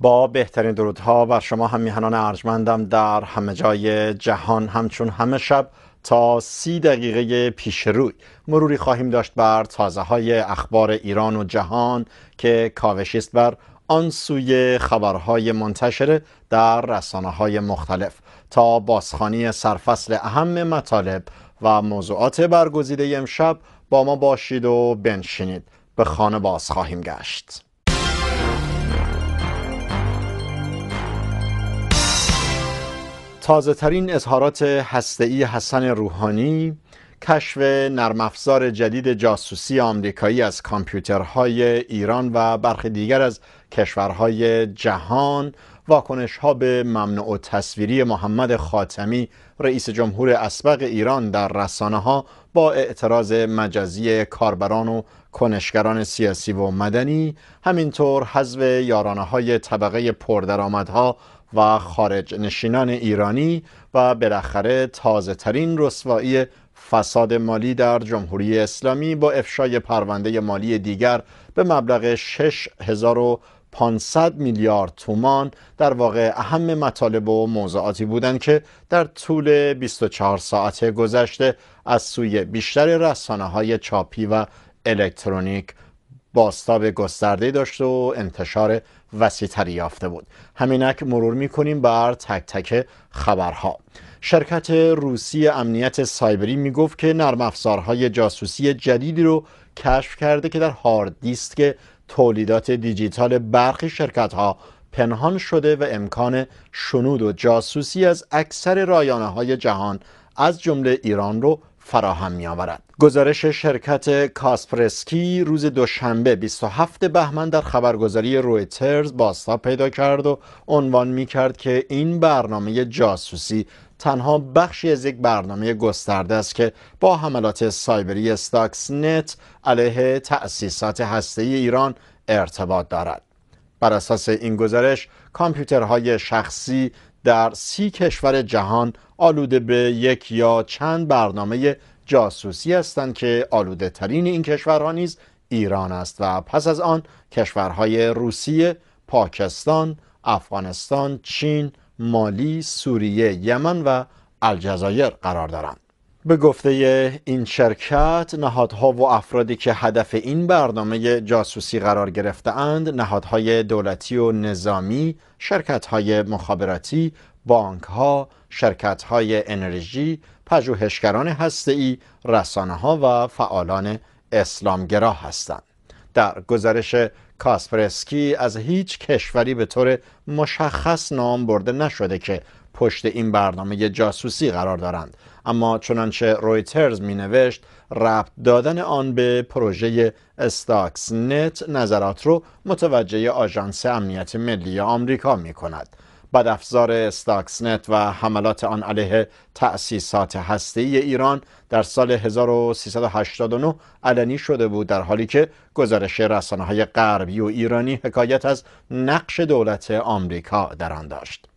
با بهترین درودها بر شما هم میهنان ارجمندم در همه جای جهان همچون همه شب تا سی دقیقه پیش روی مروری خواهیم داشت بر تازه های اخبار ایران و جهان که کاوشی است بر آن سوی خبرهای منتشره در رسانه های مختلف تا بازخانی سرفصل اهم مطالب و موضوعات برگزیده امشب با ما باشید و بنشینید به خانه باز خواهیم گشت تازه ترین اظهارات هسته‌ای حسن روحانی کشف نرمافزار جدید جاسوسی آمریکایی از کامپیوترهای ایران و برخی دیگر از کشورهای جهان واکنش به ممنوع تصویری محمد خاتمی رئیس جمهور اسبق ایران در رسانه ها با اعتراض مجازی کاربران و کنشگران سیاسی و مدنی همینطور حذف یارانه های طبقه پردرآمدها و خارج نشینان ایرانی و بالاخره تازه ترین رسوایی فساد مالی در جمهوری اسلامی با افشای پرونده مالی دیگر به مبلغ 6500 میلیارد تومان در واقع اهم مطالب و موضوعاتی بودند که در طول 24 ساعت گذشته از سوی بیشتر رسانه های چاپی و الکترونیک باستاب گسترده داشته و انتشار وسیعتری یافته بود همینک مرور میکنیم بر تک تک خبرها شرکت روسی امنیت سایبری میگفت که نرم افزارهای جاسوسی جدیدی رو کشف کرده که در هارد دیسک تولیدات دیجیتال برخی شرکتها پنهان شده و امکان شنود و جاسوسی از اکثر رایانه های جهان از جمله ایران رو فراهم می آورد. گزارش شرکت کاسپرسکی روز دوشنبه 27 بهمن در خبرگزاری رویترز باستا پیدا کرد و عنوان می کرد که این برنامه جاسوسی تنها بخشی از یک برنامه گسترده است که با حملات سایبری استاکس نت علیه تأسیسات ای ایران ارتباط دارد. بر اساس این گزارش کامپیوترهای شخصی در سی کشور جهان آلوده به یک یا چند برنامه جاسوسی هستند که آلوده ترین این کشورها نیز ایران است و پس از آن کشورهای روسیه، پاکستان، افغانستان، چین، مالی، سوریه، یمن و الجزایر قرار دارند. به گفته این شرکت نهادها و افرادی که هدف این برنامه جاسوسی قرار گرفته اند نهادهای دولتی و نظامی، شرکتهای مخابراتی، بانک ها، شرکت های انرژی، پژوهشگران هسته‌ای، رسانه ها و فعالان اسلامگرا هستند. در گزارش کاسپرسکی از هیچ کشوری به طور مشخص نام برده نشده که پشت این برنامه جاسوسی قرار دارند اما چنانچه رویترز می نوشت ربط دادن آن به پروژه استاکس نت نظرات رو متوجه آژانس امنیت ملی آمریکا می کند بدافزار نت و حملات آن علیه تأسیسات هسته‌ای ایران در سال 1389 علنی شده بود در حالی که گزارش های غربی و ایرانی حکایت از نقش دولت آمریکا در آن داشت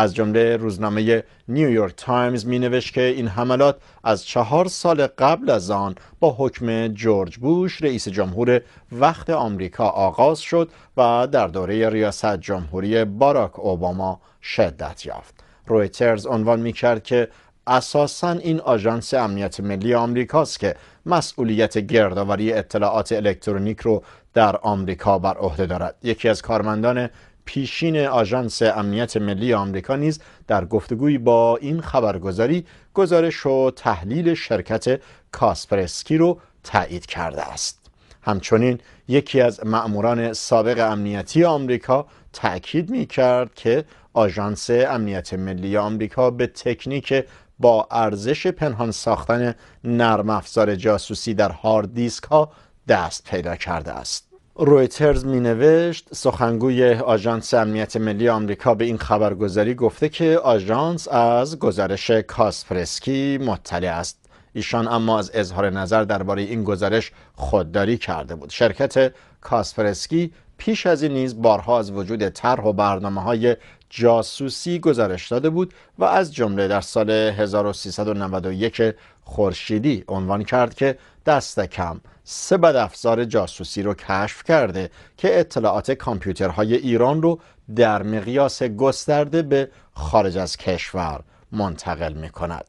از جمله روزنامه نیویورک تایمز می نوشت که این حملات از چهار سال قبل از آن با حکم جورج بوش رئیس جمهور وقت آمریکا آغاز شد و در دوره ریاست جمهوری باراک اوباما شدت یافت. رویترز عنوان می کرد که اساسا این آژانس امنیت ملی آمریکاست که مسئولیت گردآوری اطلاعات الکترونیک رو در آمریکا بر عهده دارد یکی از کارمندان پیشین آژانس امنیت ملی آمریکا نیز در گفتگویی با این خبرگزاری گزارش و تحلیل شرکت کاسپرسکی رو تایید کرده است همچنین یکی از مأموران سابق امنیتی آمریکا تأکید می کرد که آژانس امنیت ملی آمریکا به تکنیک با ارزش پنهان ساختن نرم افزار جاسوسی در هارد دیسک ها دست پیدا کرده است رویترز می نوشت سخنگوی آژانس امنیت ملی آمریکا به این خبرگزاری گفته که آژانس از گزارش کاسپرسکی مطلع است ایشان اما از اظهار نظر درباره این گزارش خودداری کرده بود شرکت کاسپرسکی پیش از این نیز بارها از وجود طرح و برنامه های جاسوسی گزارش داده بود و از جمله در سال 1391 خورشیدی عنوان کرد که دست کم سه بدافزار جاسوسی رو کشف کرده که اطلاعات کامپیوترهای ایران رو در مقیاس گسترده به خارج از کشور منتقل می کند.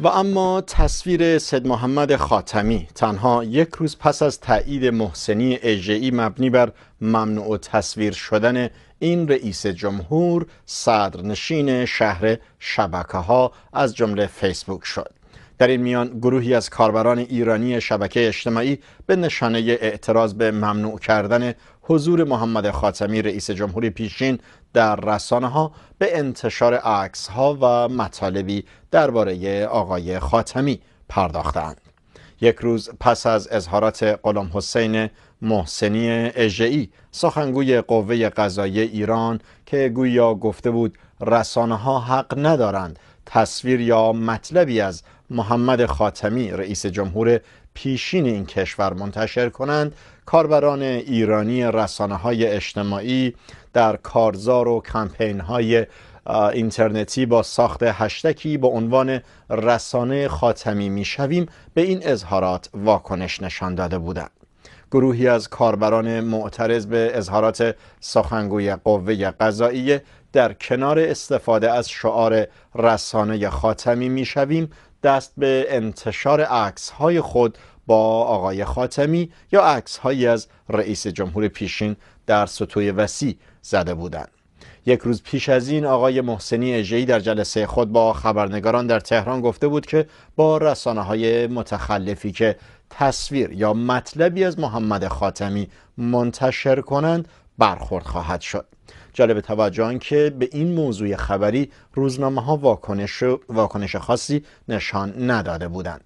و اما تصویر سید محمد خاتمی تنها یک روز پس از تایید محسنی اجعی مبنی بر ممنوع تصویر شدن این رئیس جمهور صدرنشین شهر شبکه ها از جمله فیسبوک شد در این میان گروهی از کاربران ایرانی شبکه اجتماعی به نشانه اعتراض به ممنوع کردن حضور محمد خاتمی رئیس جمهوری پیشین در رسانه ها به انتشار عکس ها و مطالبی درباره آقای خاتمی پرداختند یک روز پس از اظهارات قلم حسین محسنی اجعی، سخنگوی قوه قضایی ایران که گویا گفته بود رسانه ها حق ندارند تصویر یا مطلبی از محمد خاتمی رئیس جمهور پیشین این کشور منتشر کنند کاربران ایرانی رسانه های اجتماعی در کارزار و کمپین های اینترنتی با ساخت هشتکی به عنوان رسانه خاتمی میشویم به این اظهارات واکنش نشان داده بودند گروهی از کاربران معترض به اظهارات سخنگوی قوه قضاییه در کنار استفاده از شعار رسانه خاتمی میشویم دست به انتشار عکس های خود با آقای خاتمی یا عکس هایی از رئیس جمهور پیشین در سطوح وسیع زده بودند یک روز پیش از این آقای محسنی اجهی در جلسه خود با خبرنگاران در تهران گفته بود که با رسانه های متخلفی که تصویر یا مطلبی از محمد خاتمی منتشر کنند برخورد خواهد شد جالب توجه که به این موضوع خبری روزنامه ها واکنش, واکنش خاصی نشان نداده بودند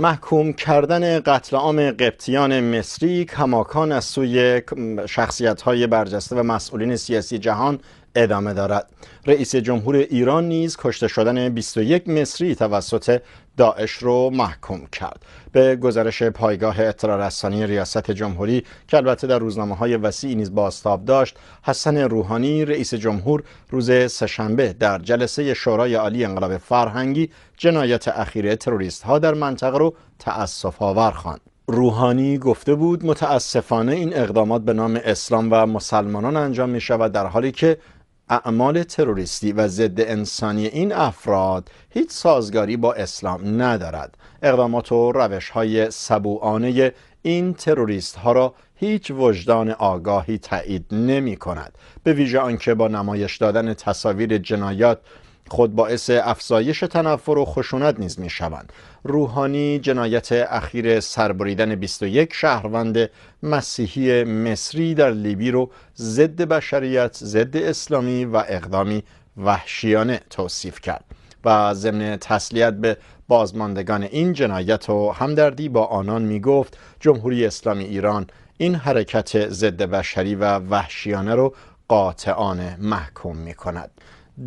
محکوم کردن قتل عام قبطیان مصری کماکان از سوی شخصیت های برجسته و مسئولین سیاسی جهان ادامه دارد رئیس جمهور ایران نیز کشته شدن 21 مصری توسط داعش رو محکوم کرد به گزارش پایگاه اطلاع رسانی ریاست جمهوری که البته در روزنامه های وسیعی نیز باستاب داشت حسن روحانی رئیس جمهور روز سهشنبه در جلسه شورای عالی انقلاب فرهنگی جنایت اخیر تروریست ها در منطقه رو تأسف آور خواند روحانی گفته بود متاسفانه این اقدامات به نام اسلام و مسلمانان انجام می شود در حالی که اعمال تروریستی و ضد انسانی این افراد هیچ سازگاری با اسلام ندارد اقدامات و روش های سبوعانه این تروریست ها را هیچ وجدان آگاهی تایید نمی کند به ویژه آنکه با نمایش دادن تصاویر جنایات خود باعث افزایش تنفر و خشونت نیز شوند. روحانی جنایت اخیر سربریدن 21 شهروند مسیحی مصری در لیبی رو ضد بشریت ضد اسلامی و اقدامی وحشیانه توصیف کرد و ضمن تسلیت به بازماندگان این جنایت و همدردی با آنان می گفت جمهوری اسلامی ایران این حرکت ضد بشری و وحشیانه رو قاطعانه محکوم می کند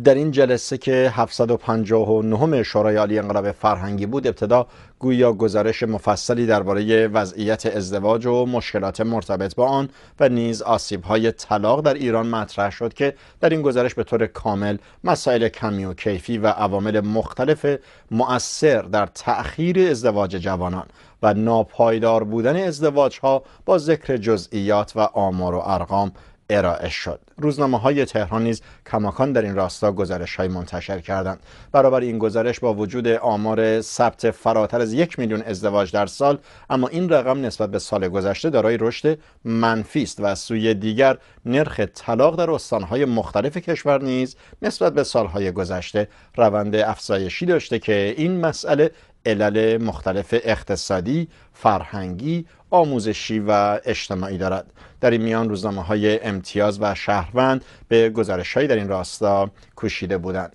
در این جلسه که 759 شورای عالی انقلاب فرهنگی بود ابتدا گویا گزارش مفصلی درباره وضعیت ازدواج و مشکلات مرتبط با آن و نیز آسیب‌های طلاق در ایران مطرح شد که در این گزارش به طور کامل مسائل کمی و کیفی و عوامل مختلف مؤثر در تأخیر ازدواج جوانان و ناپایدار بودن ازدواج ها با ذکر جزئیات و آمار و ارقام ارائه شد روزنامه های تهران نیز کماکان در این راستا گزارش های منتشر کردند برابر این گزارش با وجود آمار ثبت فراتر از یک میلیون ازدواج در سال اما این رقم نسبت به سال گذشته دارای رشد منفی است و از سوی دیگر نرخ طلاق در استانهای مختلف کشور نیز نسبت به سالهای گذشته روند افزایشی داشته که این مسئله علل مختلف اقتصادی، فرهنگی، آموزشی و اجتماعی دارد در این میان روزنامه های امتیاز و شهروند به گزارش در این راستا کوشیده بودند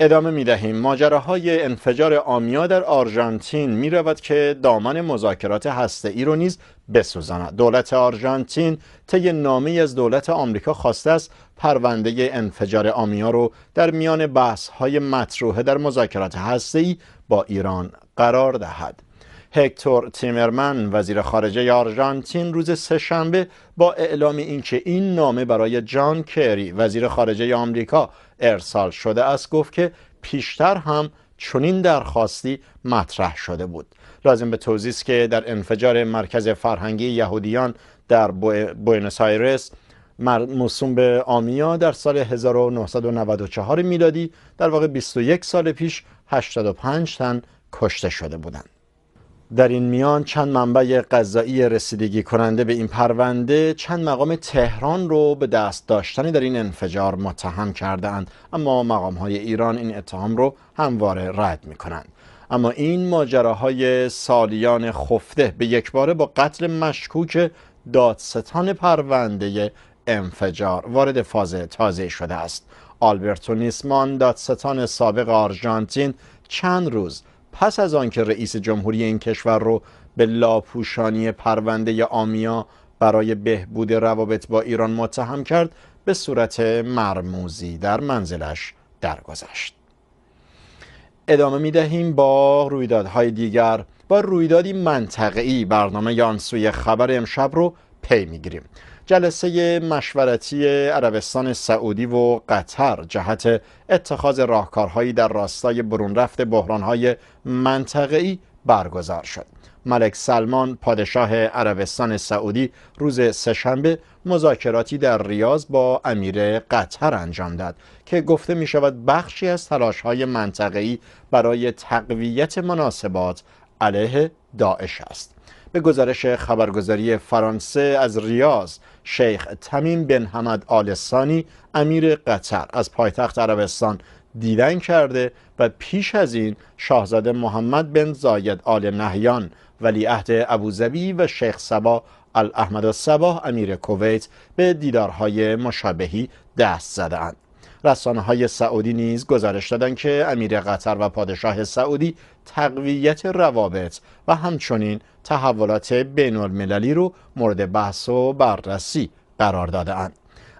ادامه می دهیم ماجراهای انفجار آمیا در آرژانتین می رود که دامن مذاکرات هسته ای رو نیز بسوزاند دولت آرژانتین طی نامه از دولت آمریکا خواسته است پرونده انفجار آمیا رو در میان بحث های مطروحه در مذاکرات هسته ای با ایران قرار دهد هکتور تیمرمن وزیر خارجه آرژانتین روز سهشنبه با اعلام اینکه این نامه برای جان کری وزیر خارجه آمریکا ارسال شده است گفت که پیشتر هم چنین درخواستی مطرح شده بود لازم به توضیح است که در انفجار مرکز فرهنگی یهودیان در بوئنوس آیرس موسوم به آمیا در سال 1994 میلادی در واقع 21 سال پیش 85 تن کشته شده بودند. در این میان چند منبع قضایی رسیدگی کننده به این پرونده چند مقام تهران رو به دست داشتنی در این انفجار متهم کرده اند اما مقام های ایران این اتهام رو همواره رد می کنند اما این ماجراهای سالیان خفته به یک باره با قتل مشکوک دادستان پرونده انفجار وارد فاز تازه شده است آلبرتو نیسمان دادستان سابق آرژانتین چند روز پس از آنکه رئیس جمهوری این کشور رو به لاپوشانی پرونده آمیا برای بهبود روابط با ایران متهم کرد به صورت مرموزی در منزلش درگذشت ادامه می دهیم با رویدادهای دیگر با رویدادی منطقی برنامه یانسوی خبر امشب رو پی میگیریم جلسه مشورتی عربستان سعودی و قطر جهت اتخاذ راهکارهایی در راستای برونرفت بحرانهای منطقه‌ای برگزار شد. ملک سلمان پادشاه عربستان سعودی روز سهشنبه مذاکراتی در ریاض با امیر قطر انجام داد که گفته می شود بخشی از تلاش های منطقه‌ای برای تقویت مناسبات علیه داعش است. به گزارش خبرگزاری فرانسه از ریاض شیخ تمیم بن حمد آل ثانی امیر قطر از پایتخت عربستان دیدن کرده و پیش از این شاهزاده محمد بن زاید آل نهیان ولیعهد ابوظبی و شیخ سبا الاحمد الصباح امیر کویت به دیدارهای مشابهی دست زدند رسانه های سعودی نیز گزارش دادند که امیر قطر و پادشاه سعودی تقویت روابط و همچنین تحولات بین المللی رو مورد بحث و بررسی قرار دادهاند.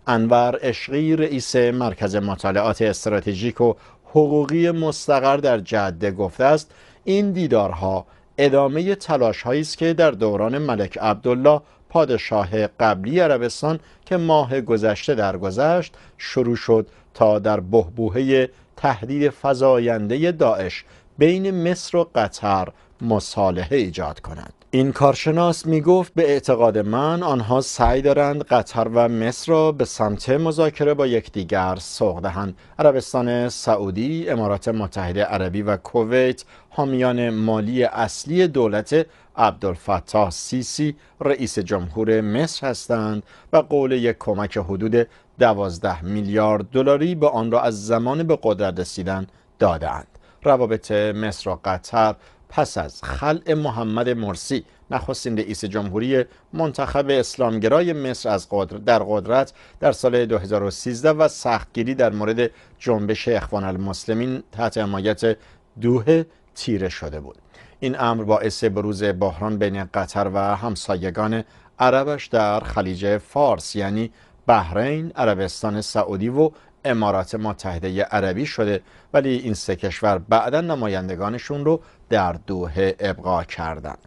انور اشقی رئیس مرکز مطالعات استراتژیک و حقوقی مستقر در جده گفته است این دیدارها ادامه تلاش است که در دوران ملک عبدالله پادشاه قبلی عربستان که ماه گذشته درگذشت شروع شد تا در بهبوهه تهدید فزاینده داعش بین مصر و قطر مصالحه ایجاد کند این کارشناس می گفت به اعتقاد من آنها سعی دارند قطر و مصر را به سمت مذاکره با یکدیگر سوق دهند عربستان سعودی امارات متحده عربی و کویت حامیان مالی اصلی دولت عبدالفتاح سیسی رئیس جمهور مصر هستند و قول یک کمک حدود دوازده میلیارد دلاری به آن را از زمان به قدرت رسیدن دادند روابط مصر و قطر پس از خلع محمد مرسی نخستین رئیس جمهوری منتخب اسلامگرای مصر از در قدرت در سال 2013 و سختگیری در مورد جنبش اخوان المسلمین تحت حمایت دوه تیره شده بود این امر باعث بروز بحران بین قطر و همسایگان عربش در خلیج فارس یعنی بحرین، عربستان سعودی و امارات متحده عربی شده ولی این سه کشور بعدا نمایندگانشون رو در دوحه ابقا کردند.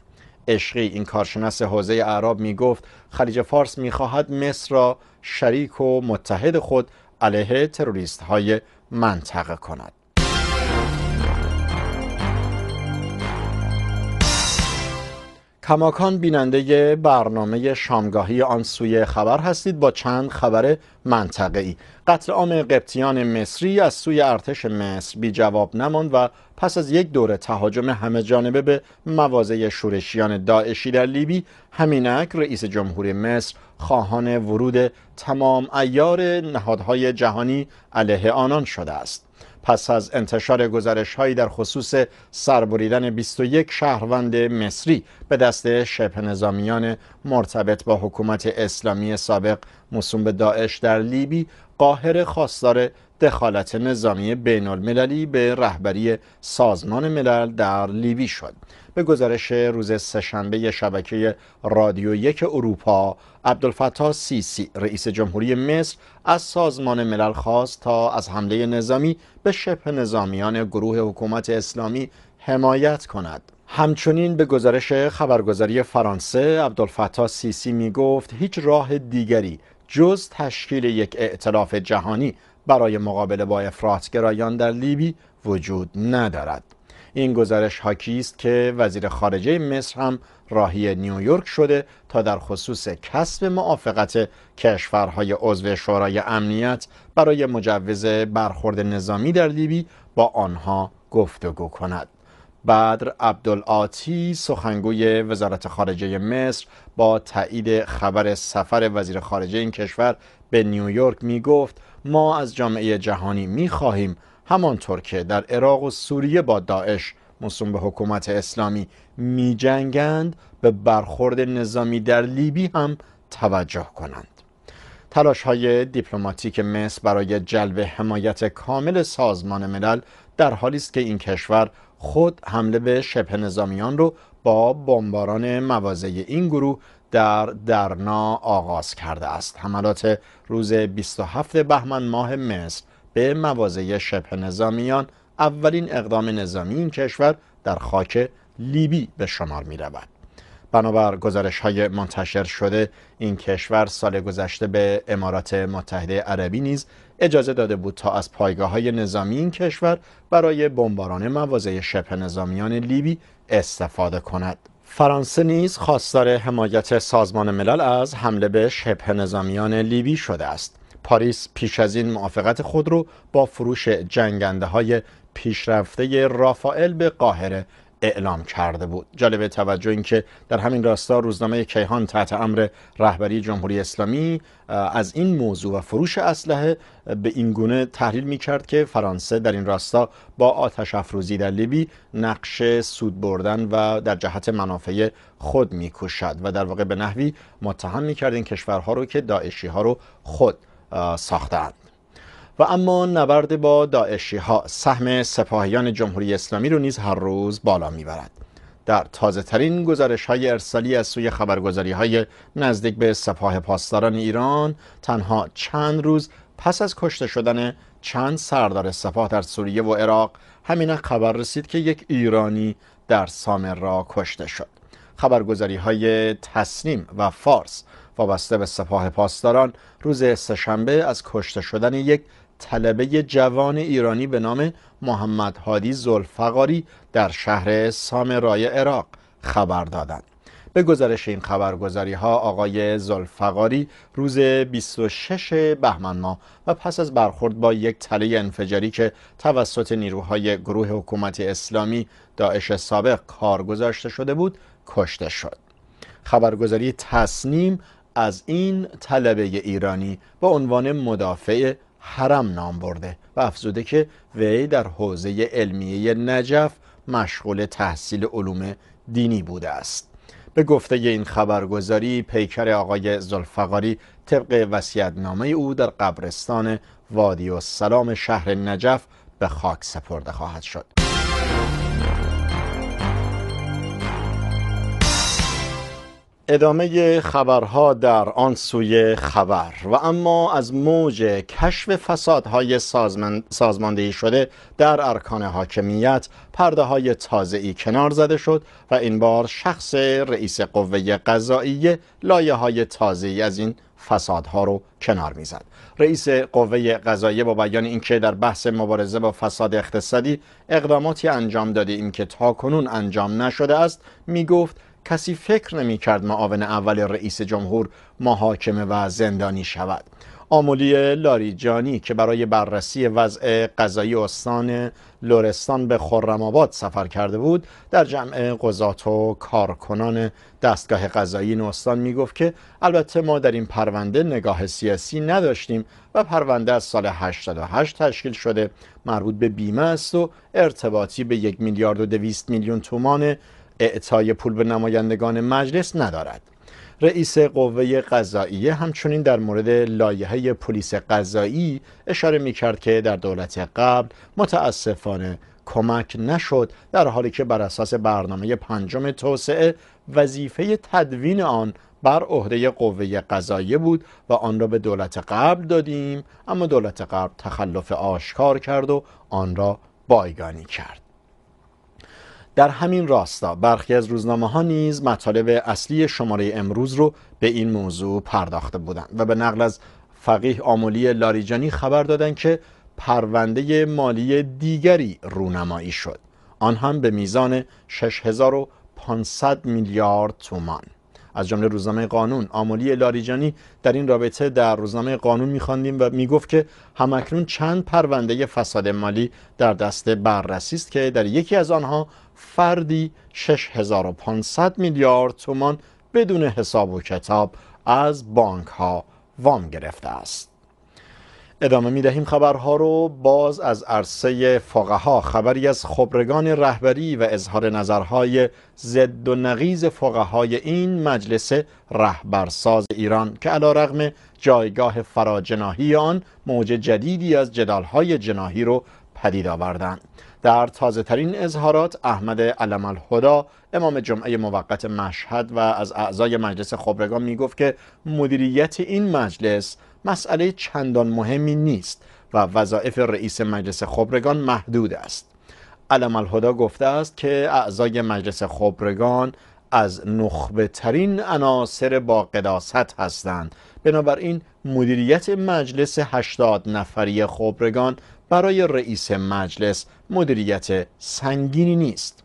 اشقی این کارشناس حوزه اعراب می گفت خلیج فارس می خواهد مصر را شریک و متحد خود علیه تروریست های منطقه کند کماکان بیننده برنامه شامگاهی آن سوی خبر هستید با چند خبر منطقه ای قتل عام قبطیان مصری از سوی ارتش مصر بی جواب نماند و پس از یک دوره تهاجم همه جانبه به مواضع شورشیان داعشی در لیبی همینک رئیس جمهور مصر خواهان ورود تمام ایار نهادهای جهانی علیه آنان شده است پس از انتشار گزارش هایی در خصوص سربریدن 21 شهروند مصری به دست شبه نظامیان مرتبط با حکومت اسلامی سابق موسوم به داعش در لیبی قاهره خواستار دخالت نظامی بین المللی به رهبری سازمان ملل در لیبی شد به گزارش روز سهشنبه شبکه رادیو یک اروپا عبدالفتاح سیسی رئیس جمهوری مصر از سازمان ملل خواست تا از حمله نظامی به شبه نظامیان گروه حکومت اسلامی حمایت کند همچنین به گزارش خبرگزاری فرانسه عبدالفتاح سیسی می گفت هیچ راه دیگری جز تشکیل یک ائتلاف جهانی برای مقابله با افراطگرایان در لیبی وجود ندارد این گزارش حاکی است که وزیر خارجه مصر هم راهی نیویورک شده تا در خصوص کسب موافقت کشورهای عضو شورای امنیت برای مجوز برخورد نظامی در لیبی با آنها گفتگو کند بدر عبدالعاتی سخنگوی وزارت خارجه مصر با تایید خبر سفر وزیر خارجه این کشور به نیویورک می گفت ما از جامعه جهانی می خواهیم همانطور که در عراق و سوریه با داعش مصوم به حکومت اسلامی می جنگند به برخورد نظامی در لیبی هم توجه کنند تلاش های دیپلماتیک مصر برای جلب حمایت کامل سازمان ملل در حالی است که این کشور خود حمله به شبه نظامیان رو با بمباران مواضع این گروه در درنا آغاز کرده است حملات روز 27 بهمن ماه مصر به مواضع شبه نظامیان اولین اقدام نظامی این کشور در خاک لیبی به شمار می بنابر گزارش های منتشر شده این کشور سال گذشته به امارات متحده عربی نیز اجازه داده بود تا از پایگاه های نظامی این کشور برای بمباران مواضع شبه نظامیان لیبی استفاده کند فرانسه نیز خواستار حمایت سازمان ملل از حمله به شبه نظامیان لیبی شده است پاریس پیش از این موافقت خود رو با فروش جنگنده های پیشرفته رافائل به قاهره اعلام کرده بود جالب توجه این که در همین راستا روزنامه کیهان تحت امر رهبری جمهوری اسلامی از این موضوع و فروش اسلحه به این گونه تحلیل می کرد که فرانسه در این راستا با آتش افروزی در لیبی نقش سود بردن و در جهت منافع خود می کشد و در واقع به نحوی متهم می کرد این کشورها رو که داعشی ها رو خود ساختند و اما نبرد با داعشی ها سهم سپاهیان جمهوری اسلامی رو نیز هر روز بالا میبرد در تازه ترین گزارش های ارسالی از سوی خبرگزاری های نزدیک به سپاه پاسداران ایران تنها چند روز پس از کشته شدن چند سردار سپاه در سوریه و عراق همین خبر رسید که یک ایرانی در سامر را کشته شد خبرگزاری های تسنیم و فارس وابسته به سپاه پاسداران روز سهشنبه از کشته شدن یک طلبه جوان ایرانی به نام محمد هادی زلفقاری در شهر سامرای عراق خبر دادند به گزارش این خبرگزاری ها آقای زلفقاری روز 26 بهمن ماه و پس از برخورد با یک تله انفجاری که توسط نیروهای گروه حکومت اسلامی داعش سابق کار گذاشته شده بود کشته شد خبرگزاری تصنیم از این طلبه ایرانی با عنوان مدافع حرم نام برده و افزوده که وی در حوزه علمیه نجف مشغول تحصیل علوم دینی بوده است به گفته این خبرگزاری پیکر آقای زلفقاری طبق نامه او در قبرستان وادی و سلام شهر نجف به خاک سپرده خواهد شد ادامه خبرها در آن سوی خبر و اما از موج کشف فسادهای سازمن... سازماندهی شده در ارکان حاکمیت پرده های تازه ای کنار زده شد و این بار شخص رئیس قوه قضایی لایه های تازه از این فسادها رو کنار میزد رئیس قوه قضایی با بیان اینکه در بحث مبارزه با فساد اقتصادی اقداماتی انجام داده این که تاکنون انجام نشده است می گفت کسی فکر نمی کرد معاون اول رئیس جمهور محاکمه و زندانی شود آمولی لاریجانی که برای بررسی وضع قضایی استان لورستان به خرم‌آباد سفر کرده بود در جمع قضات و کارکنان دستگاه قضایی استان می گفت که البته ما در این پرونده نگاه سیاسی نداشتیم و پرونده از سال 88 تشکیل شده مربوط به بیمه است و ارتباطی به یک میلیارد و دویست میلیون تومان اعطای پول به نمایندگان مجلس ندارد رئیس قوه قضاییه همچنین در مورد لایحه پلیس قضایی اشاره می کرد که در دولت قبل متاسفانه کمک نشد در حالی که بر اساس برنامه پنجم توسعه وظیفه تدوین آن بر عهده قوه قضاییه بود و آن را به دولت قبل دادیم اما دولت قبل تخلف آشکار کرد و آن را بایگانی کرد در همین راستا برخی از روزنامه ها نیز مطالب اصلی شماره امروز رو به این موضوع پرداخته بودند و به نقل از فقیه آملی لاریجانی خبر دادند که پرونده مالی دیگری رونمایی شد آن هم به میزان 6500 میلیارد تومان از جمله روزنامه قانون آملی لاریجانی در این رابطه در روزنامه قانون میخواندیم و میگفت که همکنون چند پرونده فساد مالی در دست بررسی است که در یکی از آنها فردی 6500 میلیارد تومان بدون حساب و کتاب از بانک ها وام گرفته است ادامه می دهیم خبرها رو باز از عرصه فقها خبری از خبرگان رهبری و اظهار نظرهای زد و نقیز های این مجلس رهبرساز ایران که علا رغم جایگاه فراجناهی آن موج جدیدی از جدالهای جناهی رو پدید آوردند در تازه ترین اظهارات احمد علم الهدا امام جمعه موقت مشهد و از اعضای مجلس خبرگان می گفت که مدیریت این مجلس مسئله چندان مهمی نیست و وظایف رئیس مجلس خبرگان محدود است علم الهدا گفته است که اعضای مجلس خبرگان از نخبه ترین عناصر با قداست هستند بنابراین مدیریت مجلس 80 نفری خبرگان برای رئیس مجلس مدیریت سنگینی نیست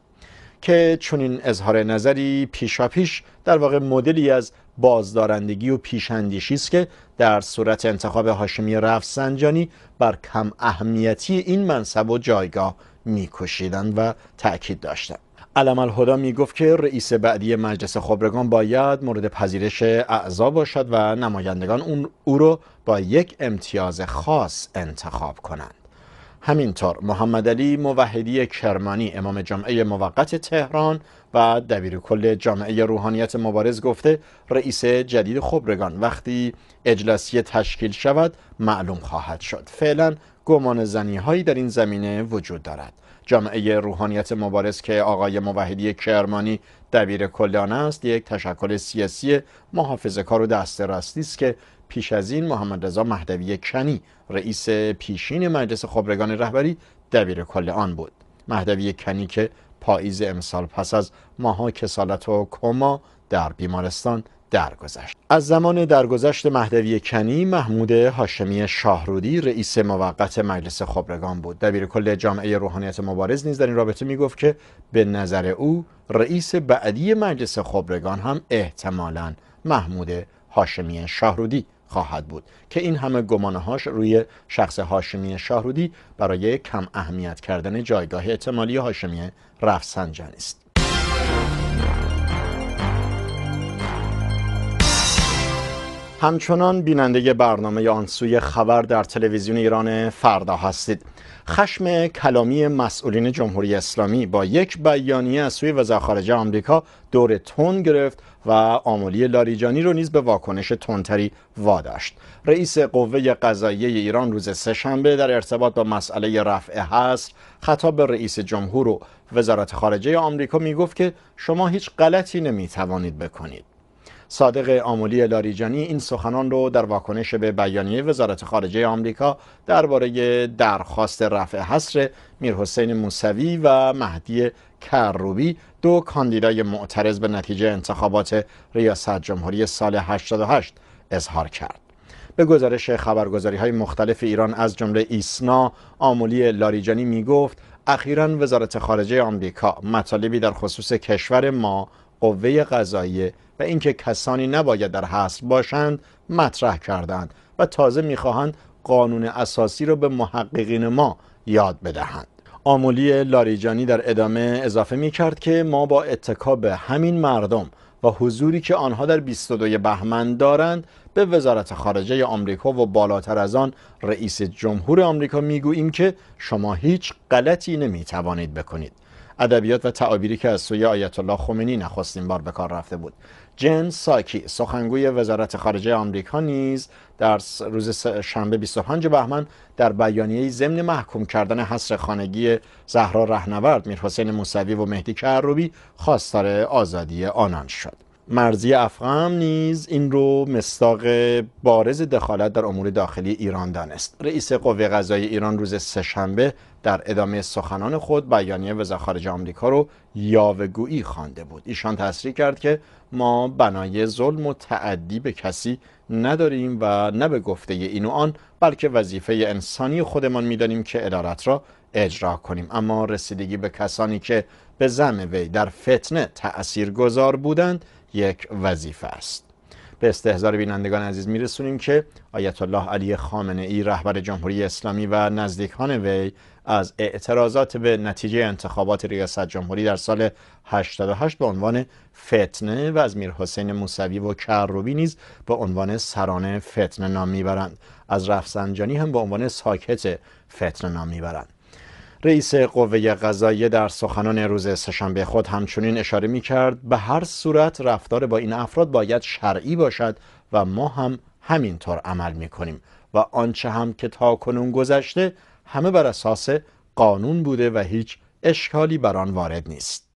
که چنین اظهار نظری پیشاپیش در واقع مدلی از بازدارندگی و پیشندیشی است که در صورت انتخاب هاشمی رفسنجانی بر کم اهمیتی این منصب و جایگاه میکشیدند و تاکید داشتند علم الهدا می گفت که رئیس بعدی مجلس خبرگان باید مورد پذیرش اعضا باشد و نمایندگان او رو با یک امتیاز خاص انتخاب کنند همینطور محمد علی موحدی کرمانی امام جمعه موقت تهران و دبیر کل جامعه روحانیت مبارز گفته رئیس جدید خبرگان وقتی اجلاسی تشکیل شود معلوم خواهد شد فعلا گمان زنی هایی در این زمینه وجود دارد جامعه روحانیت مبارز که آقای موحدی کرمانی دبیر کل آن است یک تشکل سیاسی کار و دست راستی است که پیش از این محمد رضا مهدوی کنی رئیس پیشین مجلس خبرگان رهبری دبیر کل آن بود مهدوی کنی که پاییز امسال پس از ماها کسالت و کما در بیمارستان درگذشت از زمان درگذشت مهدوی کنی محمود هاشمی شاهرودی رئیس موقت مجلس خبرگان بود دبیر کل جامعه روحانیت مبارز نیز در این رابطه میگفت که به نظر او رئیس بعدی مجلس خبرگان هم احتمالا محمود هاشمی شاهرودی خواهد بود که این همه گمانهاش روی شخص هاشمی شاهرودی برای کم اهمیت کردن جایگاه احتمالی هاشمی رفسنجانی است همچنان بیننده برنامه آنسوی خبر در تلویزیون ایران فردا هستید خشم کلامی مسئولین جمهوری اسلامی با یک بیانیه از سوی وزارت خارجه آمریکا دور تون گرفت و آملی لاریجانی رو نیز به واکنش تندتری واداشت رئیس قوه قضاییه ایران روز سهشنبه در ارتباط با مسئله رفع حصر خطاب به رئیس جمهور و وزارت خارجه آمریکا میگفت که شما هیچ غلطی نمیتوانید بکنید صادق آمولی لاریجانی این سخنان رو در واکنش به بیانیه وزارت خارجه آمریکا درباره درخواست رفع حصر میرحسین موسوی و مهدی کروبی دو کاندیدای معترض به نتیجه انتخابات ریاست جمهوری سال 88 اظهار کرد. به گزارش خبرگزاری های مختلف ایران از جمله ایسنا آمولی لاریجانی می گفت اخیرا وزارت خارجه آمریکا مطالبی در خصوص کشور ما قوه قضایی و اینکه کسانی نباید در حصر باشند مطرح کردند و تازه میخواهند قانون اساسی را به محققین ما یاد بدهند آمولی لاریجانی در ادامه اضافه می کرد که ما با اتکا به همین مردم و حضوری که آنها در 22 بهمن دارند به وزارت خارجه آمریکا و بالاتر از آن رئیس جمهور آمریکا میگوییم که شما هیچ غلطی نمی توانید بکنید ادبیات و تعابیری که از سوی آیت الله خمینی نخستین بار به کار رفته بود جن ساکی سخنگوی وزارت خارجه آمریکا نیز در روز شنبه 25 بهمن در بیانیه ضمن محکوم کردن حصر خانگی زهرا رهنورد میرحسین موسوی و مهدی کروبی خواستار آزادی آنان شد مرزی افغان نیز این رو مستاق بارز دخالت در امور داخلی ایران دانست رئیس قوه قضایی ایران روز سهشنبه در ادامه سخنان خود بیانیه وزارت خارجه آمریکا رو یاوهگویی خوانده بود ایشان تصریح کرد که ما بنای ظلم و تعدی به کسی نداریم و نه به گفته این و آن بلکه وظیفه انسانی خودمان میدانیم که عدالت را اجرا کنیم اما رسیدگی به کسانی که به زم وی در فتنه تأثیر گذار بودند یک وظیفه است به استحضار بینندگان عزیز میرسونیم که آیت الله علی خامنه ای رهبر جمهوری اسلامی و نزدیکان وی از اعتراضات به نتیجه انتخابات ریاست جمهوری در سال 88 به عنوان فتنه و از حسین موسوی و کروبی نیز به عنوان سران فتنه نام میبرند از رفسنجانی هم به عنوان ساکت فتنه نام میبرند رئیس قوه قضاییه در سخنان روز سهشنبه خود همچنین اشاره می کرد به هر صورت رفتار با این افراد باید شرعی باشد و ما هم همینطور عمل می کنیم و آنچه هم که تا کنون گذشته همه بر اساس قانون بوده و هیچ اشکالی بر آن وارد نیست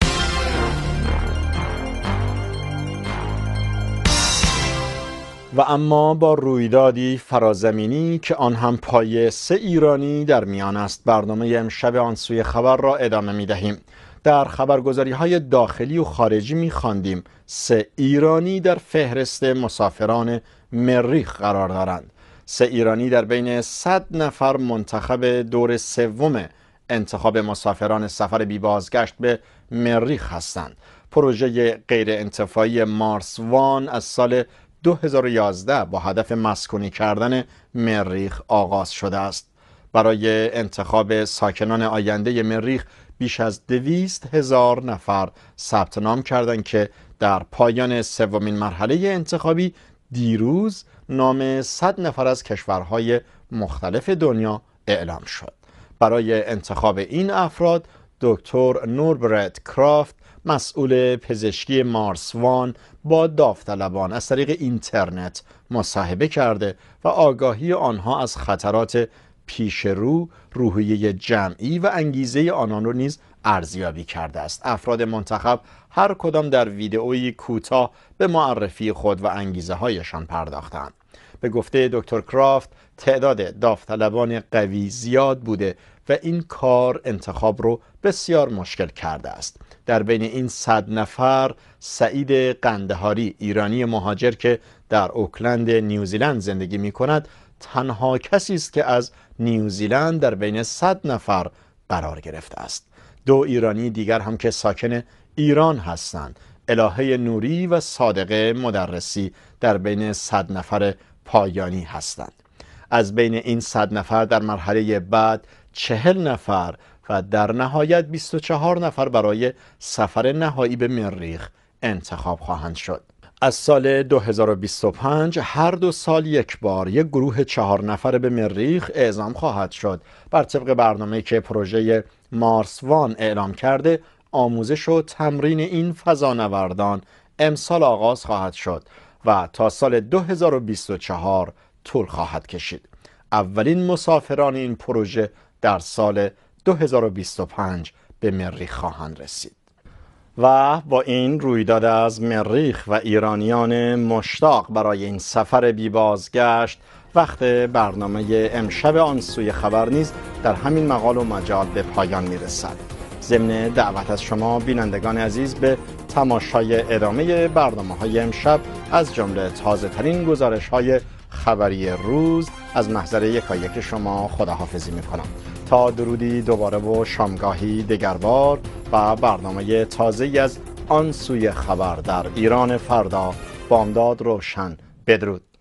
و اما با رویدادی فرازمینی که آن هم پای سه ایرانی در میان است برنامه امشب آن سوی خبر را ادامه می دهیم در خبرگزاری های داخلی و خارجی می خاندیم سه ایرانی در فهرست مسافران مریخ قرار دارند سه ایرانی در بین 100 نفر منتخب دور سوم انتخاب مسافران سفر بی بازگشت به مریخ هستند پروژه غیر انتفاعی مارس وان از سال 2011 با هدف مسکونی کردن مریخ آغاز شده است برای انتخاب ساکنان آینده مریخ بیش از دویست هزار نفر ثبت نام کردند که در پایان سومین مرحله انتخابی دیروز نام 100 نفر از کشورهای مختلف دنیا اعلام شد برای انتخاب این افراد دکتر نوربرت کرافت مسئول پزشکی مارسوان با داوطلبان از طریق اینترنت مصاحبه کرده و آگاهی آنها از خطرات پیش رو روحیه جمعی و انگیزه آنان رو نیز ارزیابی کرده است افراد منتخب هر کدام در ویدئویی کوتاه به معرفی خود و انگیزه هایشان پرداختند به گفته دکتر کرافت تعداد داوطلبان قوی زیاد بوده و این کار انتخاب رو بسیار مشکل کرده است در بین این صد نفر سعید قندهاری ایرانی مهاجر که در اوکلند نیوزیلند زندگی می کند تنها کسی است که از نیوزیلند در بین صد نفر قرار گرفته است دو ایرانی دیگر هم که ساکن ایران هستند الهه نوری و صادق مدرسی در بین صد نفر پایانی هستند از بین این صد نفر در مرحله بعد چهل نفر و در نهایت 24 نفر برای سفر نهایی به مریخ انتخاب خواهند شد از سال 2025 هر دو سال یک بار یک گروه چهار نفره به مریخ اعزام خواهد شد بر طبق برنامه که پروژه وان اعلام کرده آموزش و تمرین این فضانوردان امسال آغاز خواهد شد و تا سال 2024 طول خواهد کشید اولین مسافران این پروژه در سال 2025 به مریخ خواهند رسید و با این رویداد از مریخ و ایرانیان مشتاق برای این سفر بی بازگشت وقت برنامه امشب آن سوی خبر نیز در همین مقال و مجال به پایان میرسد ضمن دعوت از شما بینندگان عزیز به تماشای ادامه برنامه های امشب از جمله تازه ترین گزارش های خبری روز از محضر یکایک شما خداحافظی می کنم تا درودی دوباره و شامگاهی دگربار و برنامه تازه از آن سوی خبر در ایران فردا بامداد روشن بدرود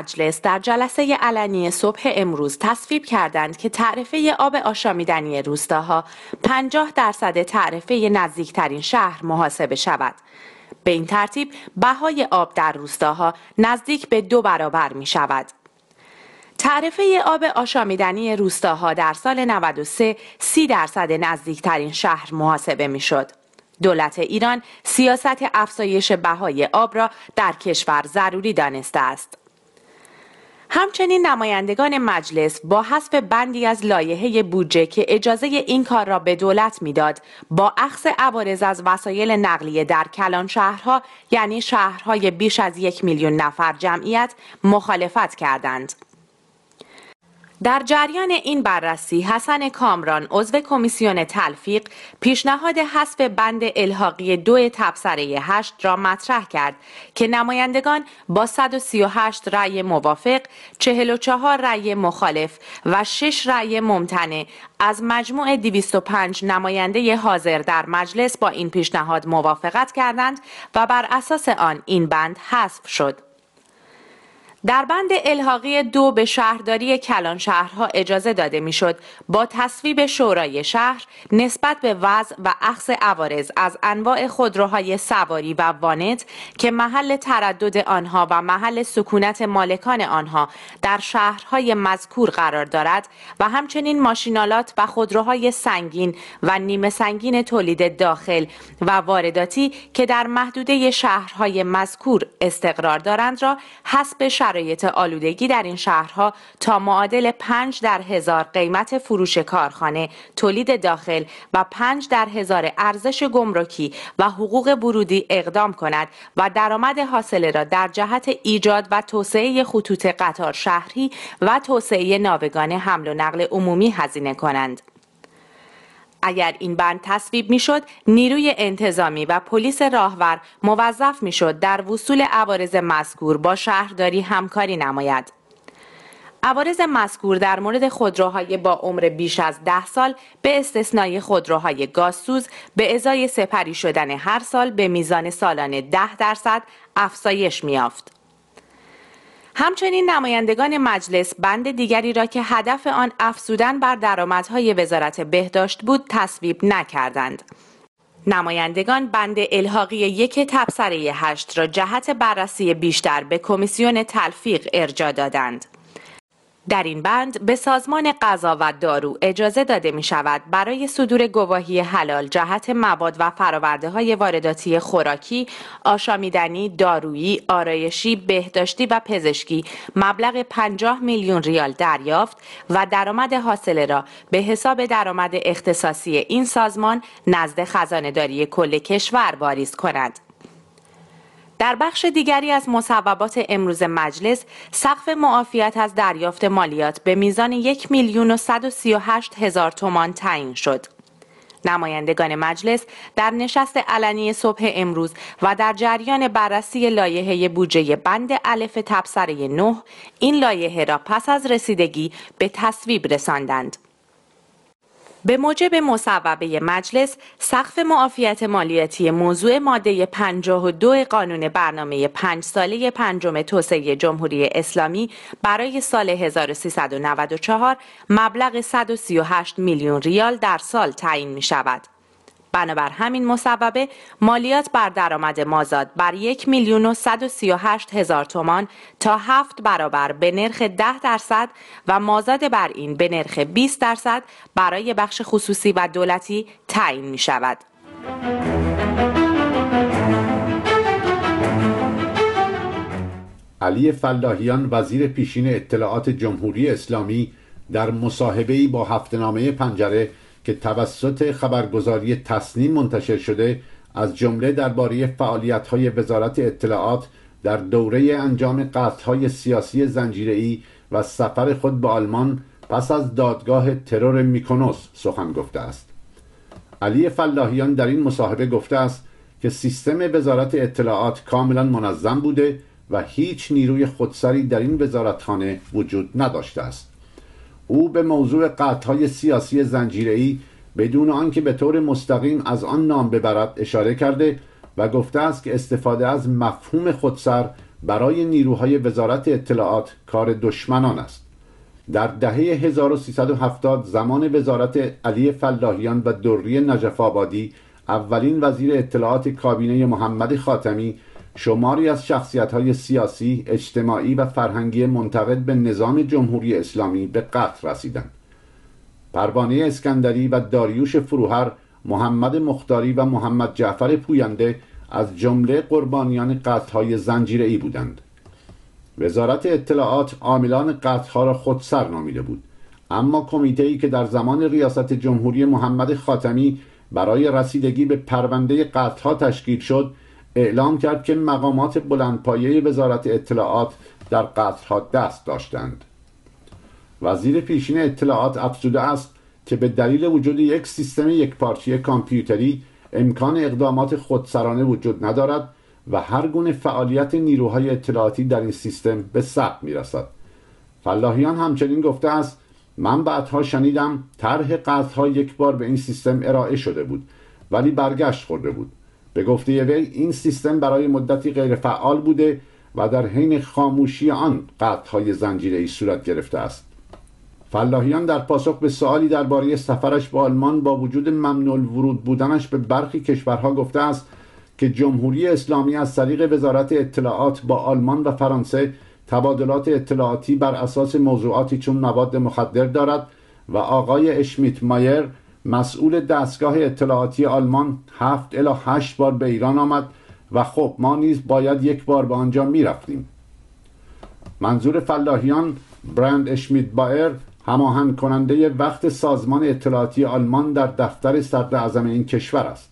مجلس در جلسه علنی صبح امروز تصویب کردند که تعرفه آب آشامیدنی روستاها 50 درصد تعرفه نزدیکترین شهر محاسبه شود. به این ترتیب بهای آب در روستاها نزدیک به دو برابر می شود. تعرفه آب آشامیدنی روستاها در سال 93 30 درصد نزدیکترین شهر محاسبه می شد. دولت ایران سیاست افزایش بهای آب را در کشور ضروری دانسته است. همچنین نمایندگان مجلس با حذف بندی از لایحه بودجه که اجازه این کار را به دولت میداد با اخذ عوارض از وسایل نقلیه در کلان شهرها یعنی شهرهای بیش از یک میلیون نفر جمعیت مخالفت کردند در جریان این بررسی حسن کامران عضو کمیسیون تلفیق پیشنهاد حذف بند الحاقی دو تبصره 8 را مطرح کرد که نمایندگان با 138 رأی موافق، 44 رأی مخالف و 6 رأی ممتنع از مجموع 205 نماینده حاضر در مجلس با این پیشنهاد موافقت کردند و بر اساس آن این بند حذف شد. در بند الحاقی دو به شهرداری کلان شهرها اجازه داده میشد با تصویب شورای شهر نسبت به وضع و اخذ عوارض از انواع خودروهای سواری و وانت که محل تردد آنها و محل سکونت مالکان آنها در شهرهای مذکور قرار دارد و همچنین ماشینالات و خودروهای سنگین و نیمه سنگین تولید داخل و وارداتی که در محدوده شهرهای مذکور استقرار دارند را حسب شهر شرایط آلودگی در این شهرها تا معادل 5 در هزار قیمت فروش کارخانه، تولید داخل و 5 در هزار ارزش گمرکی و حقوق ورودی اقدام کند و درآمد حاصله را در جهت ایجاد و توسعه خطوط قطار شهری و توسعه ناوگان حمل و نقل عمومی هزینه کنند. اگر این بند تصویب میشد نیروی انتظامی و پلیس راهور موظف میشد در وصول عوارض مذکور با شهرداری همکاری نماید عوارض مذکور در مورد خودروهای با عمر بیش از ده سال به استثنای خودروهای گازسوز به ازای سپری شدن هر سال به میزان سالانه ده درصد افزایش میافت. همچنین نمایندگان مجلس بند دیگری را که هدف آن افزودن بر درآمدهای وزارت بهداشت بود تصویب نکردند. نمایندگان بند الحاقی یک تبصره هشت را جهت بررسی بیشتر به کمیسیون تلفیق ارجا دادند. در این بند به سازمان غذا و دارو اجازه داده می شود برای صدور گواهی حلال جهت مواد و فراورده های وارداتی خوراکی، آشامیدنی، دارویی، آرایشی، بهداشتی و پزشکی مبلغ 50 میلیون ریال دریافت و درآمد حاصله را به حساب درآمد اختصاصی این سازمان نزد داری کل کشور واریز کنند. در بخش دیگری از مصوبات امروز مجلس سقف معافیت از دریافت مالیات به میزان یک میلیون و هزار تومان تعیین شد. نمایندگان مجلس در نشست علنی صبح امروز و در جریان بررسی لایحه بودجه بند الف تبصره 9 این لایحه را پس از رسیدگی به تصویب رساندند. به موجب مصوبه مجلس سقف معافیت مالیاتی موضوع ماده 52 قانون برنامه 5 ساله پنجم توسعه جمهوری اسلامی برای سال 1394 مبلغ 138 میلیون ریال در سال تعیین می شود. بنابر همین مصوبه مالیات بر درآمد مازاد بر یک میلیون و صد و سی و هشت هزار تومان تا هفت برابر به نرخ ده درصد و مازاد بر این به نرخ 20 درصد برای بخش خصوصی و دولتی تعیین می شود. علی فلاحیان وزیر پیشین اطلاعات جمهوری اسلامی در مصاحبه‌ای با هفتنامه پنجره که توسط خبرگزاری تسنیم منتشر شده از جمله درباره های وزارت اطلاعات در دوره انجام های سیاسی ای و سفر خود به آلمان پس از دادگاه ترور میکونوس سخن گفته است علی فلاحیان در این مصاحبه گفته است که سیستم وزارت اطلاعات کاملا منظم بوده و هیچ نیروی خودسری در این وزارتخانه وجود نداشته است او به موضوع های سیاسی زنجیره‌ای بدون آنکه به طور مستقیم از آن نام ببرد اشاره کرده و گفته است که استفاده از مفهوم خودسر برای نیروهای وزارت اطلاعات کار دشمنان است در دهه 1370 زمان وزارت علی فلاحیان و دوری نجف آبادی اولین وزیر اطلاعات کابینه محمد خاتمی شماری از های سیاسی، اجتماعی و فرهنگی منتقد به نظام جمهوری اسلامی به قتل رسیدند. پروانه اسکندری و داریوش فروهر، محمد مختاری و محمد جعفر پوینده از جمله قربانیان زنجیره ای بودند. وزارت اطلاعات عاملان قتل‌ها را سر نامیده بود. اما کمیته که در زمان ریاست جمهوری محمد خاتمی برای رسیدگی به پرونده قتلها تشکیل شد، اعلام کرد که مقامات بلندپایه وزارت اطلاعات در قطرها دست داشتند وزیر پیشین اطلاعات افزوده است که به دلیل وجود یک سیستم یکپارچه کامپیوتری امکان اقدامات خودسرانه وجود ندارد و هر گونه فعالیت نیروهای اطلاعاتی در این سیستم به ثبت میرسد فلاحیان همچنین گفته است من بعدها شنیدم طرح قتلها یک بار به این سیستم ارائه شده بود ولی برگشت خورده بود به گفته وی این سیستم برای مدتی غیرفعال بوده و در حین خاموشی آن زنجیره ای صورت گرفته است فلاحیان در پاسخ به سوالی درباره سفرش به آلمان با وجود ممنوع ورود بودنش به برخی کشورها گفته است که جمهوری اسلامی از طریق وزارت اطلاعات با آلمان و فرانسه تبادلات اطلاعاتی بر اساس موضوعاتی چون مواد مخدر دارد و آقای اشمیت مایر مسئول دستگاه اطلاعاتی آلمان هفت الا هشت بار به ایران آمد و خب ما نیز باید یک بار به آنجا میرفتیم منظور فلاحیان برند اشمید بایر هماهنگ کننده وقت سازمان اطلاعاتی آلمان در دفتر صدر اعظم این کشور است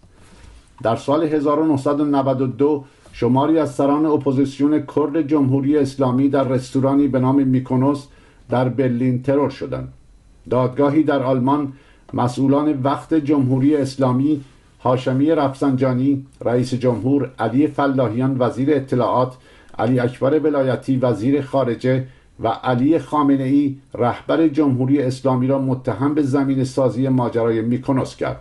در سال 1992 شماری از سران اپوزیسیون کرد جمهوری اسلامی در رستورانی به نام میکونوس در برلین ترور شدند دادگاهی در آلمان مسئولان وقت جمهوری اسلامی هاشمی رفسنجانی رئیس جمهور علی فلاحیان وزیر اطلاعات علی اکبر ولایتی وزیر خارجه و علی خامنه ای رهبر جمهوری اسلامی را متهم به زمین سازی ماجرای میکنوس کرد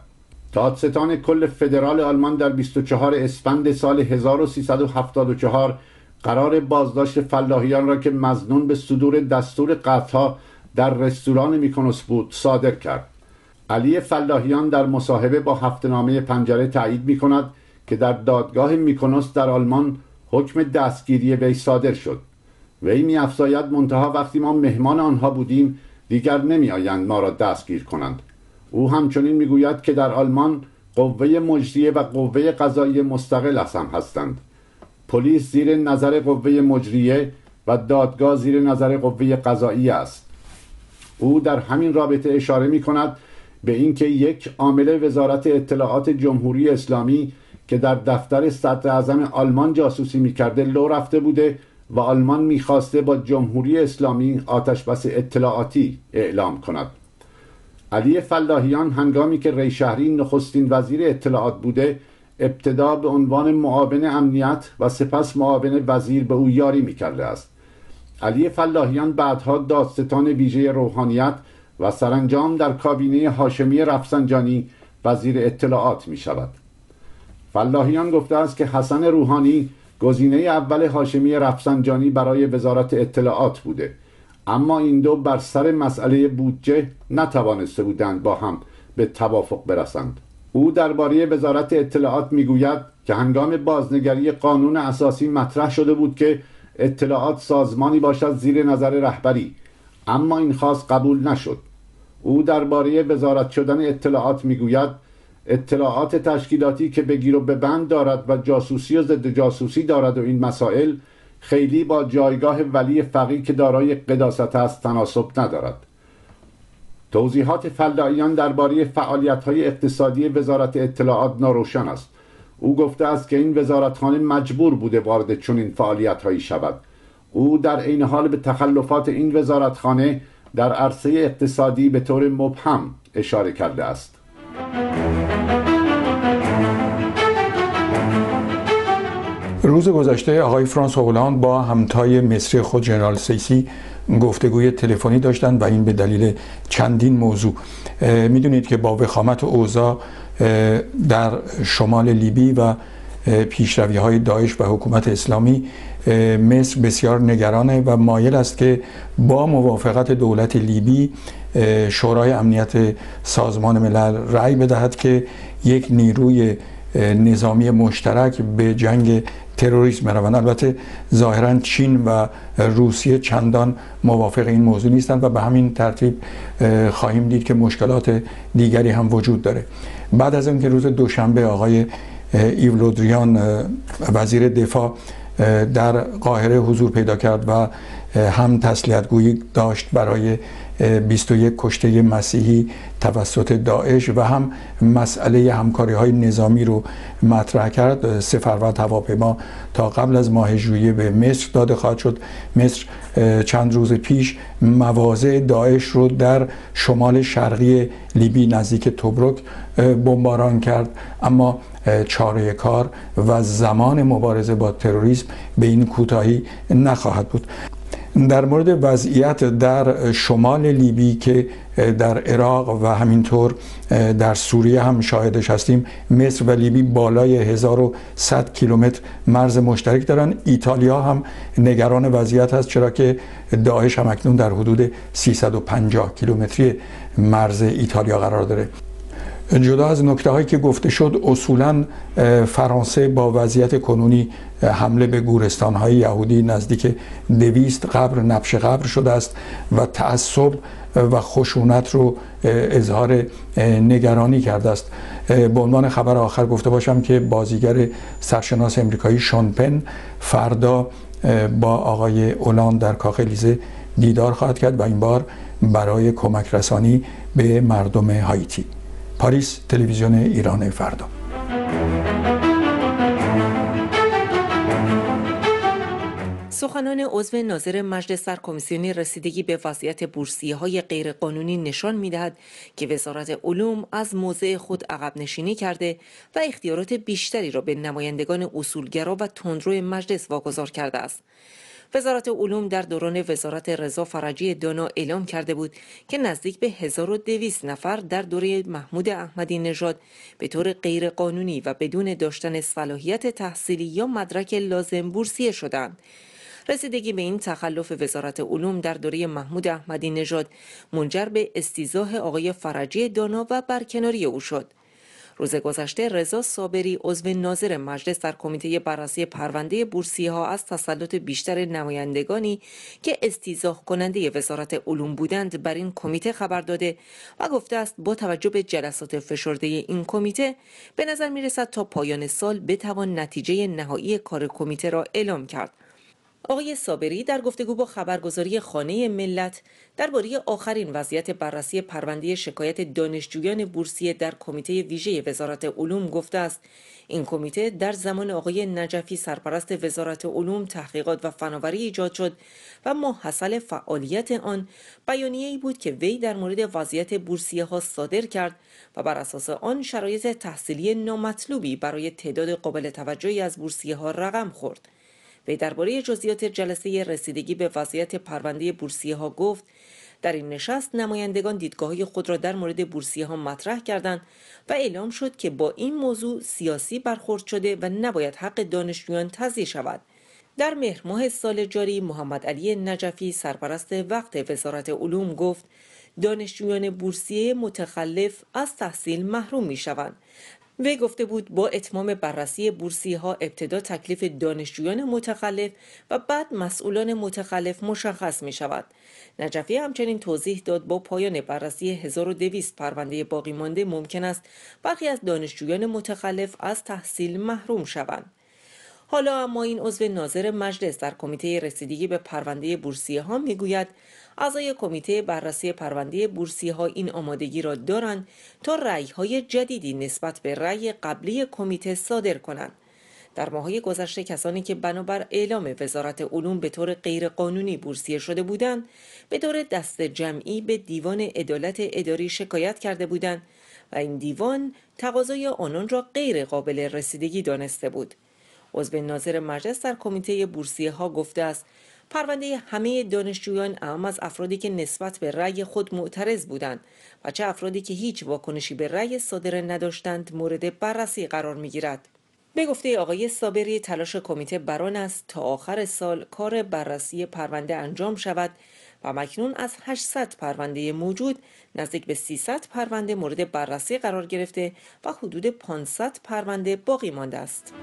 دادستان کل فدرال آلمان در 24 اسفند سال 1374 قرار بازداشت فلاحیان را که مزنون به صدور دستور قطع در رستوران میکنوس بود صادر کرد علی فلاحیان در مصاحبه با هفتنامه پنجره تایید می کند که در دادگاه میکنست در آلمان حکم دستگیری وی صادر شد وی میافزاید منتها وقتی ما مهمان آنها بودیم دیگر نمیآیند ما را دستگیر کنند او همچنین میگوید که در آلمان قوه مجریه و قوه قضایی مستقل هم هستند پلیس زیر نظر قوه مجریه و دادگاه زیر نظر قوه قضایی است او در همین رابطه اشاره می کند به اینکه یک عامل وزارت اطلاعات جمهوری اسلامی که در دفتر صدر اعظم آلمان جاسوسی میکرده لو رفته بوده و آلمان میخواسته با جمهوری اسلامی آتش بس اطلاعاتی اعلام کند علی فلاحیان هنگامی که ریشهری نخستین وزیر اطلاعات بوده ابتدا به عنوان معاون امنیت و سپس معاون وزیر به او یاری میکرده است علی فلاحیان بعدها دادستان ویژه روحانیت و سرانجام در کابینه هاشمی رفسنجانی وزیر اطلاعات می شود فلاحیان گفته است که حسن روحانی گزینه اول هاشمی رفسنجانی برای وزارت اطلاعات بوده اما این دو بر سر مسئله بودجه نتوانسته بودند با هم به توافق برسند او درباره وزارت اطلاعات میگوید که هنگام بازنگری قانون اساسی مطرح شده بود که اطلاعات سازمانی باشد زیر نظر رهبری اما این خواست قبول نشد او درباره وزارت شدن اطلاعات میگوید اطلاعات تشکیلاتی که بگیر و بند دارد و جاسوسی و ضد جاسوسی دارد و این مسائل خیلی با جایگاه ولی فقیه که دارای قداست است تناسب ندارد توضیحات فلاحیان درباره های اقتصادی وزارت اطلاعات ناروشن است او گفته است که این وزارتخانه مجبور بوده وارد چنین هایی شود او در عین حال به تخلفات این وزارتخانه در عرصه اقتصادی به طور مبهم اشاره کرده است روز گذشته آقای فرانس هولاند با همتای مصری خود جنرال سیسی گفتگوی تلفنی داشتند و این به دلیل چندین موضوع میدونید که با وخامت اوضاع در شمال لیبی و پیشروی های داعش و حکومت اسلامی مصر بسیار نگرانه و مایل است که با موافقت دولت لیبی شورای امنیت سازمان ملل رأی بدهد که یک نیروی نظامی مشترک به جنگ تروریسم بروند البته ظاهرا چین و روسیه چندان موافق این موضوع نیستند و به همین ترتیب خواهیم دید که مشکلات دیگری هم وجود داره بعد از اینکه روز دوشنبه آقای ایولودریان وزیر دفاع در قاهره حضور پیدا کرد و هم تسلیت گویی داشت برای 21 کشته مسیحی توسط داعش و هم مسئله همکاری های نظامی رو مطرح کرد و هواپیما تا قبل از ماه ژوئیه به مصر داده خواهد شد مصر چند روز پیش مواضع داعش رو در شمال شرقی لیبی نزدیک توبرک بمباران کرد اما چاره کار و زمان مبارزه با تروریسم به این کوتاهی نخواهد بود در مورد وضعیت در شمال لیبی که در عراق و همینطور در سوریه هم شاهدش هستیم مصر و لیبی بالای 1100 کیلومتر مرز مشترک دارن ایتالیا هم نگران وضعیت هست چرا که داعش هم اکنون در حدود 350 کیلومتری مرز ایتالیا قرار داره جدا از نکته هایی که گفته شد اصولا فرانسه با وضعیت کنونی حمله به گورستان های یهودی نزدیک دویست قبر نبش قبر شده است و تعصب و خشونت رو اظهار نگرانی کرده است به عنوان خبر آخر گفته باشم که بازیگر سرشناس امریکایی شانپن فردا با آقای اولان در کاخ لیزه دیدار خواهد کرد و این بار برای کمک رسانی به مردم هایتی پاریس تلویزیون ایران فردا سخنان عضو ناظر مجلس سر کمیسیون رسیدگی به وضعیت بورسیه های غیرقانونی نشان میدهد که وزارت علوم از موضع خود عقب نشینی کرده و اختیارات بیشتری را به نمایندگان اصولگرا و تندرو مجلس واگذار کرده است. وزارت علوم در دوران وزارت رضا فرجی دانا اعلام کرده بود که نزدیک به 1200 نفر در دوره محمود احمدی نژاد به طور غیرقانونی و بدون داشتن صلاحیت تحصیلی یا مدرک لازم بورسیه شدند. رسیدگی به این تخلف وزارت علوم در دوره محمود احمدی نژاد منجر به استیزاه آقای فرجی دانا و برکناری او شد. روز گذشته رضا صابری عضو ناظر مجلس در کمیته بررسی پرونده بورسی ها از تسلط بیشتر نمایندگانی که استیزاح کننده وزارت علوم بودند بر این کمیته خبر داده و گفته است با توجه به جلسات فشرده این کمیته به نظر می رسد تا پایان سال بتوان نتیجه نهایی کار کمیته را اعلام کرد آقای صابری در گفتگو با خبرگزاری خانه ملت درباره آخرین وضعیت بررسی پرونده شکایت دانشجویان بورسیه در کمیته ویژه وزارت علوم گفته است این کمیته در زمان آقای نجفی سرپرست وزارت علوم تحقیقات و فناوری ایجاد شد و حاصل فعالیت آن ای بود که وی در مورد وضعیت بورسیه ها صادر کرد و بر اساس آن شرایط تحصیلی نامطلوبی برای تعداد قابل توجهی از بورسیه ها رقم خورد وی درباره جزئیات جلسه رسیدگی به وضعیت پرونده بورسیه ها گفت در این نشست نمایندگان دیدگاه خود را در مورد بورسیه ها مطرح کردند و اعلام شد که با این موضوع سیاسی برخورد شده و نباید حق دانشجویان تضییع شود در مهر ماه سال جاری محمد علی نجفی سرپرست وقت وزارت علوم گفت دانشجویان بورسیه متخلف از تحصیل محروم می شوند وی گفته بود با اتمام بررسی بورسی ها ابتدا تکلیف دانشجویان متخلف و بعد مسئولان متخلف مشخص می شود. نجفی همچنین توضیح داد با پایان بررسی 1200 پرونده باقی مانده ممکن است برخی از دانشجویان متخلف از تحصیل محروم شوند. حالا اما این عضو ناظر مجلس در کمیته رسیدگی به پرونده بورسیه ها میگوید اعضای کمیته بررسی پرونده بورسیه ها این آمادگی را دارند تا رأی های جدیدی نسبت به رأی قبلی کمیته صادر کنند در های گذشته کسانی که بنابر اعلام وزارت علوم به طور غیرقانونی بورسیه شده بودند به طور دست جمعی به دیوان عدالت اداری شکایت کرده بودند و این دیوان تقاضای آنان را غیر قابل رسیدگی دانسته بود عضو ناظر مجلس در کمیته بورسیه ها گفته است پرونده همه دانشجویان اهم از افرادی که نسبت به رأی خود معترض بودند و چه افرادی که هیچ واکنشی به رأی صادر نداشتند مورد بررسی قرار می گیرد. به گفته آقای صابری تلاش کمیته بران است تا آخر سال کار بررسی پرونده انجام شود مکنون از 800 پرونده موجود نزدیک به 300 پرونده مورد بررسی قرار گرفته و حدود 500 پرونده باقی مانده است.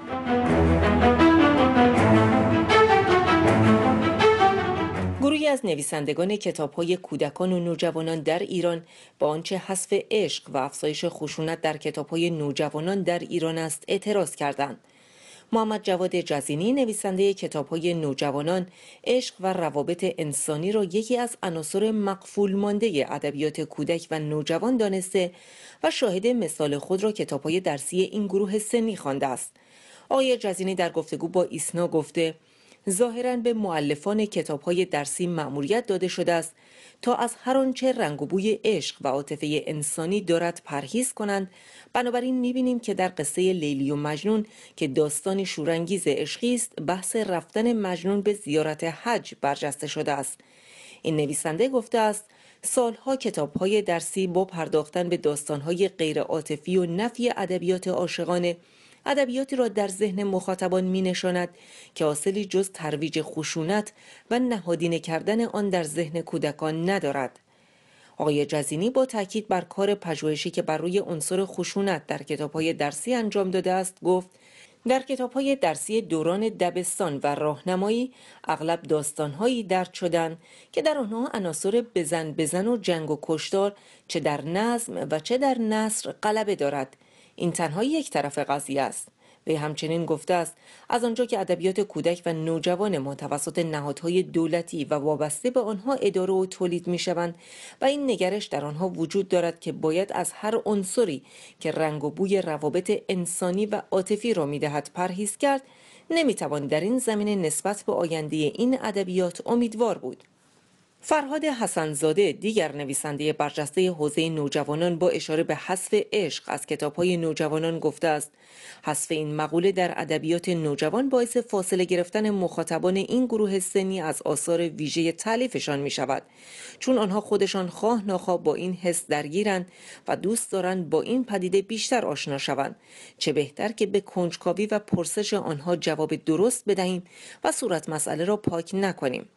گروهی از نویسندگان کتابهای کودکان و نوجوانان در ایران با آنچه حذف عشق و افزایش خشونت در کتابهای نوجوانان در ایران است اعتراض کردند. محمد جواد جزینی نویسنده کتاب های نوجوانان عشق و روابط انسانی را یکی از عناصر مقفول مانده ادبیات کودک و نوجوان دانسته و شاهد مثال خود را کتاب های درسی این گروه سنی خوانده است آقای جزینی در گفتگو با ایسنا گفته ظاهرا به معلفان کتابهای درسی مأموریت داده شده است تا از هر چه رنگ و بوی عشق و عاطفه انسانی دارد پرهیز کنند بنابراین میبینیم که در قصه لیلی و مجنون که داستان شورانگیز عشقی است بحث رفتن مجنون به زیارت حج برجسته شده است این نویسنده گفته است سالها کتابهای درسی با پرداختن به داستانهای غیر عاطفی و نفی ادبیات عاشقانه ادبیاتی را در ذهن مخاطبان می نشاند که حاصلی جز ترویج خشونت و نهادینه کردن آن در ذهن کودکان ندارد آقای جزینی با تاکید بر کار پژوهشی که بر روی عنصر خشونت در کتابهای درسی انجام داده است گفت در کتابهای درسی دوران دبستان و راهنمایی اغلب داستانهایی درد شدن که در آنها عناصر بزن بزن و جنگ و کشتار چه در نظم و چه در نصر غلبه دارد این تنها یک طرف قضیه است وی همچنین گفته است از آنجا که ادبیات کودک و نوجوان ما توسط نهادهای دولتی و وابسته به آنها اداره و تولید می شوند و این نگرش در آنها وجود دارد که باید از هر عنصری که رنگ و بوی روابط انسانی و عاطفی را می دهد پرهیز کرد نمی توان در این زمینه نسبت به آینده این ادبیات امیدوار بود فرهاد حسنزاده دیگر نویسنده برجسته حوزه نوجوانان با اشاره به حذف عشق از کتابهای نوجوانان گفته است حذف این مقوله در ادبیات نوجوان باعث فاصله گرفتن مخاطبان این گروه سنی از آثار ویژه تعلیفشان می شود چون آنها خودشان خواه ناخواه با این حس درگیرند و دوست دارند با این پدیده بیشتر آشنا شوند چه بهتر که به کنجکاوی و پرسش آنها جواب درست بدهیم و صورت مسئله را پاک نکنیم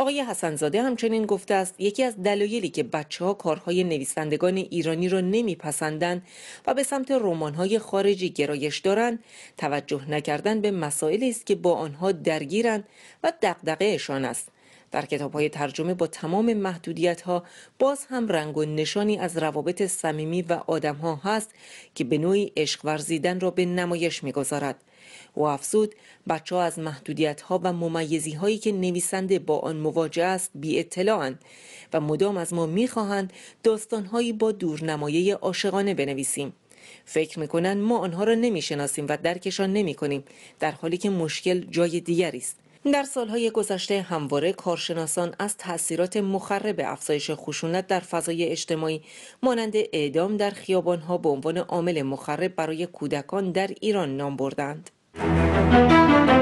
آقای حسنزاده همچنین گفته است یکی از دلایلی که بچه ها کارهای نویسندگان ایرانی را نمیپسندند و به سمت رمانهای خارجی گرایش دارند توجه نکردن به مسائلی است که با آنها درگیرند و دغدغهشان است در کتاب های ترجمه با تمام محدودیت ها باز هم رنگ و نشانی از روابط صمیمی و آدم ها هست که به نوعی عشق ورزیدن را به نمایش میگذارد او افزود بچه ها از محدودیت ها و ممیزی هایی که نویسنده با آن مواجه است بی اطلاعند و مدام از ما میخواهند داستان هایی با دورنمایه عاشقانه بنویسیم فکر میکنند ما آنها را نمیشناسیم و درکشان نمیکنیم در حالی که مشکل جای دیگری است در سالهای گذشته همواره کارشناسان از تاثیرات مخرب افزایش خشونت در فضای اجتماعی مانند اعدام در خیابانها به عنوان عامل مخرب برای کودکان در ایران نام بردند. Thank you.